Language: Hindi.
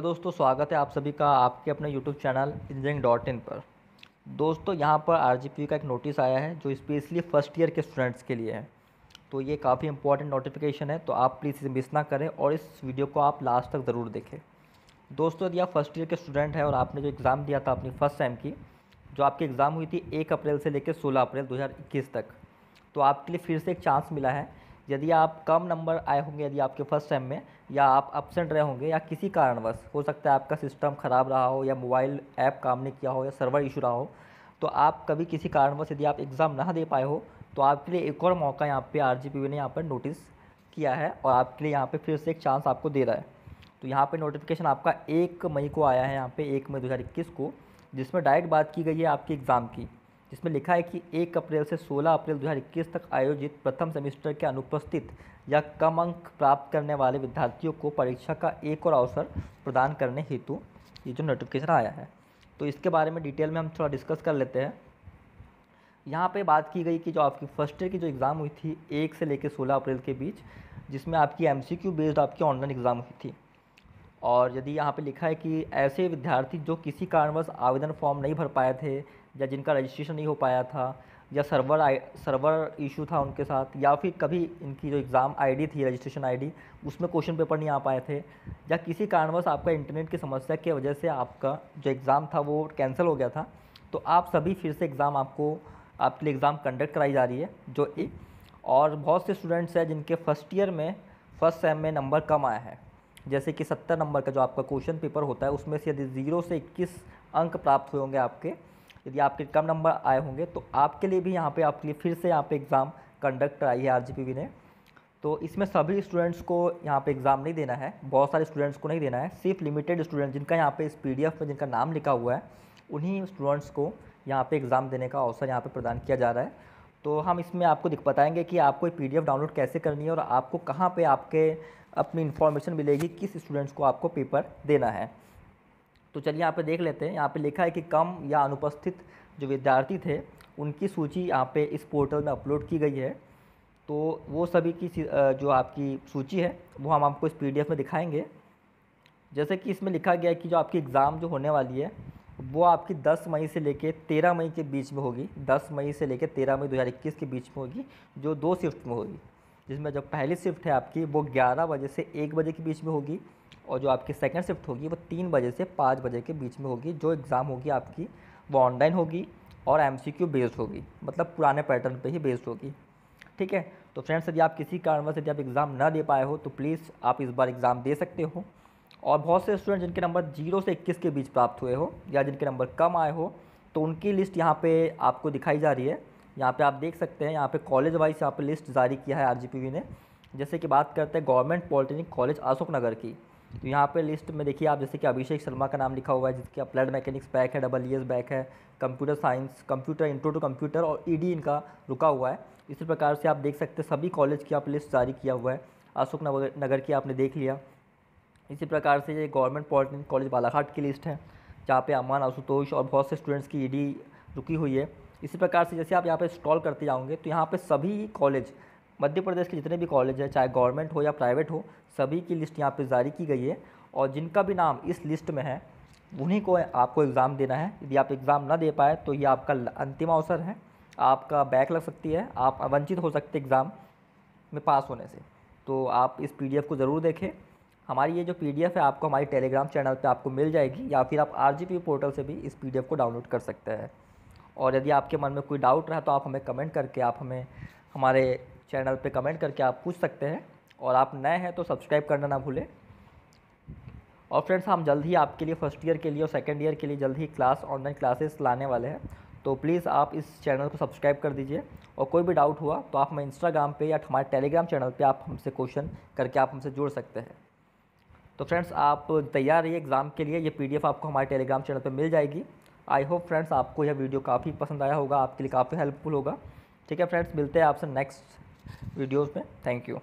हेलो दोस्तों स्वागत है आप सभी का आपके अपने YouTube channel engineering dot in पर दोस्तों यहाँ पर आर का एक नोटिस आया है जो स्पेशली फर्स्ट ईयर के स्टूडेंट्स के लिए है तो ये काफ़ी इंपॉर्टेंट नोटिफिकेशन है तो आप प्लीज़ इसे मिस ना करें और इस वीडियो को आप लास्ट तक ज़रूर देखें दोस्तों यदि आप फर्स्ट ईयर के स्टूडेंट हैं और आपने जो एग्ज़ाम दिया था अपनी फ़र्स्ट टाइम की जो आपकी एग्ज़ाम हुई थी एक अप्रैल से लेकर सोलह अप्रैल दो तक तो आपके लिए फिर से एक चांस मिला है यदि आप कम नंबर आए होंगे यदि आपके फर्स्ट सेम में या आप अपसेंट रहे होंगे या किसी कारणवश हो सकता है आपका सिस्टम ख़राब रहा हो या मोबाइल ऐप काम नहीं किया हो या सर्वर इशू रहा हो तो आप कभी किसी कारणवश यदि आप एग्ज़ाम ना दे पाए हो तो आपके लिए एक और मौका यहाँ पे आर ने यहाँ पर नोटिस किया है और आपके लिए यहाँ पर फिर से एक चांस आपको दे रहा है तो यहाँ पर नोटिफिकेशन आपका एक मई को आया है यहाँ पर एक मई दो को जिसमें डायरेक्ट बात की गई है आपके एग्ज़ाम की जिसमें लिखा है कि 1 अप्रैल से 16 अप्रैल 2021 तक आयोजित प्रथम सेमेस्टर के अनुपस्थित या कम अंक प्राप्त करने वाले विद्यार्थियों को परीक्षा का एक और अवसर प्रदान करने हेतु ये जो नोटिफिकेशन आया है तो इसके बारे में डिटेल में हम थोड़ा डिस्कस कर लेते हैं यहाँ पे बात की गई कि जो आपकी फर्स्ट ईयर की जो एग्ज़ाम हुई थी एक से लेकर सोलह अप्रैल के बीच जिसमें आपकी एम बेस्ड आपकी ऑनलाइन एग्ज़ाम हुई थी और यदि यहाँ पर लिखा है कि ऐसे विद्यार्थी जो किसी कारणवश आवेदन फॉर्म नहीं भर पाए थे या जिनका रजिस्ट्रेशन नहीं हो पाया था या सर्वर आई सर्वर इशू था उनके साथ या फिर कभी इनकी जो एग्ज़ाम आईडी थी रजिस्ट्रेशन आईडी उसमें क्वेश्चन पेपर नहीं आ पाए थे या किसी कारणवश आपका इंटरनेट की समस्या की वजह से आपका जो एग्ज़ाम था वो कैंसिल हो गया था तो आप सभी फिर से एग्ज़ाम आपको आपके लिए एग्ज़ाम कंडक्ट कराई जा रही है जो एक और बहुत से स्टूडेंट्स हैं जिनके फर्स्ट ईयर में फर्स्ट सेम में नंबर कम आया है जैसे कि सत्तर नंबर का जो आपका क्वेश्चन पेपर होता है उसमें से यदि ज़ीरो से इक्कीस अंक प्राप्त हुए होंगे आपके यदि आपके कम नंबर आए होंगे तो आपके लिए भी यहाँ पे आपके लिए फिर से यहाँ पे एग्ज़ाम कंडक्ट कराई है आर ने तो इसमें सभी स्टूडेंट्स को यहाँ पे एग्ज़ाम नहीं देना है बहुत सारे स्टूडेंट्स को नहीं देना है सिर्फ लिमिटेड स्टूडेंट जिनका यहाँ पे इस पी में जिनका नाम लिखा हुआ है उन्हीं स्टूडेंट्स को यहाँ पे एग्ज़ाम देने का अवसर यहाँ पे प्रदान किया जा रहा है तो हम इसमें आपको दिख बताएंगे कि आपको पी डी डाउनलोड कैसे करनी है और आपको कहाँ पर आपके अपनी इन्फॉर्मेशन मिलेगी किस स्टूडेंट्स को आपको पेपर देना है तो चलिए यहाँ पे देख लेते हैं यहाँ पे लिखा है कि कम या अनुपस्थित जो विद्यार्थी थे उनकी सूची यहाँ पे इस पोर्टल में अपलोड की गई है तो वो सभी की जो आपकी सूची है वो हम आपको इस पी में दिखाएँगे जैसे कि इसमें लिखा गया है कि जो आपकी एग्ज़ाम जो होने वाली है वो आपकी 10 मई से लेकर 13 मई के बीच में होगी 10 मई से लेकर 13 मई 2021 के बीच में होगी जो दो शिफ्ट में होगी जिसमें जो पहली शिफ्ट है आपकी वो ग्यारह बजे से एक बजे के बीच में होगी और जो आपकी सेकेंड शिफ्ट होगी वो तीन बजे से पाँच बजे के बीच में होगी जो एग्ज़ाम होगी आपकी वो ऑनलाइन होगी और एम बेस्ड होगी मतलब पुराने पैटर्न पे ही बेस्ड होगी ठीक है तो फ्रेंड्स यदि आप किसी कारणवश यदि आप एग्ज़ाम ना दे पाए हो तो प्लीज़ आप इस बार एग्ज़ाम दे सकते हो और बहुत से स्टूडेंट जिनके नंबर जीरो से इक्कीस के बीच प्राप्त हुए हो या जिनके नंबर कम आए हो तो उनकी लिस्ट यहाँ पर आपको दिखाई जा रही है यहाँ पे आप देख सकते हैं यहाँ पे कॉलेज वाइज यहाँ पे लिस्ट जारी किया है आरजीपीवी ने जैसे कि बात करते हैं government polytechnic college Ashok Nagar की तो यहाँ पे लिस्ट में देखिए आप जैसे कि अभिषेक शर्मा का नाम लिखा हुआ है जिसके अप्लाइड मैकेनिक्स बैक है डबल ई एस बैक है computer science computer intro to computer और ई e इनका रुका हुआ है इसी प्रकार से आप देख सकते हैं सभी कॉलेज की आप लिस्ट जारी किया हुआ है अशोक नगर, नगर की आपने देख लिया इसी प्रकार से ये गवर्नमेंट पॉलिटेक्निक कॉलेज बालाघाट की लिस्ट है जहाँ पे अमान आशुतोष और बहुत से स्टूडेंट्स की ईडी e रुकी हुई है इसी प्रकार से जैसे आप यहाँ पर स्क्रॉल करते जाओगे तो यहाँ पर सभी कॉलेज मध्य प्रदेश के जितने भी कॉलेज हैं चाहे गवर्नमेंट हो या प्राइवेट हो सभी की लिस्ट यहाँ पर जारी की गई है और जिनका भी नाम इस लिस्ट में है उन्हीं को आपको एग्ज़ाम देना है यदि आप एग्ज़ाम ना दे पाए तो ये आपका अंतिम अवसर है आपका बैक लग सकती है आप वंचित हो सकते एग्ज़ाम में पास होने से तो आप इस पीडीएफ को ज़रूर देखें हमारी ये जो पीडीएफ है आपको हमारी टेलीग्राम चैनल पे आपको मिल जाएगी या फिर आप आरजीपी पोर्टल से भी इस पीडीएफ को डाउनलोड कर सकते हैं और यदि आपके मन में कोई डाउट रहा तो आप हमें कमेंट करके आप हमें हमारे चैनल पे कमेंट करके आप पूछ सकते हैं और आप नए हैं तो सब्सक्राइब करना ना भूलें और फ्रेंड्स हम जल्द ही आपके लिए फर्स्ट ईयर के लिए और सेकेंड ईयर के लिए जल्द ही क्लास ऑनलाइन क्लासेस लाने वाले हैं तो प्लीज़ आप इस चैनल को सब्सक्राइब कर दीजिए और कोई भी डाउट हुआ तो आप हमें इंस्टाग्राम पे या हमारे टेलीग्राम चैनल पे आप हमसे क्वेश्चन करके आप हमसे जोड़ सकते हैं तो फ्रेंड्स आप तैयार रहिए एग्ज़ाम के लिए ये पीडीएफ आपको हमारे टेलीग्राम चैनल पर मिल जाएगी आई होप फ्रेंड्स आपको यह वीडियो काफ़ी पसंद आया होगा आपके लिए काफ़ी हेल्पफुल होगा ठीक है फ्रेंड्स मिलते हैं आपसे नेक्स्ट वीडियोज़ में थैंक यू